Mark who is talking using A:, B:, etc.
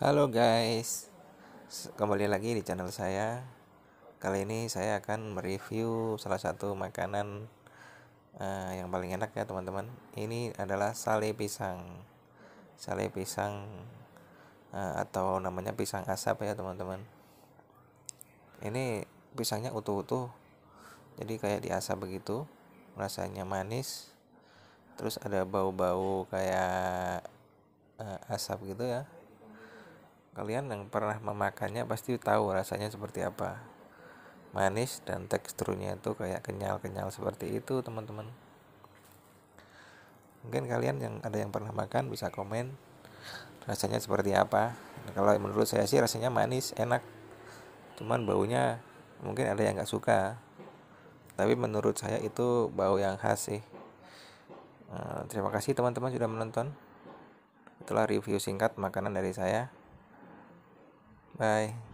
A: Halo guys, kembali lagi di channel saya. Kali ini saya akan mereview salah satu makanan uh, yang paling enak ya teman-teman. Ini adalah sale pisang, sale pisang uh, atau namanya pisang asap ya teman-teman. Ini pisangnya utuh-utuh, jadi kayak diasap begitu, rasanya manis. Terus ada bau-bau kayak uh, asap gitu ya kalian yang pernah memakannya pasti tahu rasanya seperti apa manis dan teksturnya itu kayak kenyal-kenyal seperti itu teman-teman mungkin kalian yang ada yang pernah makan bisa komen rasanya seperti apa nah, kalau menurut saya sih rasanya manis enak cuman baunya mungkin ada yang nggak suka tapi menurut saya itu bau yang khas sih nah, terima kasih teman-teman sudah menonton itulah review singkat makanan dari saya Bye.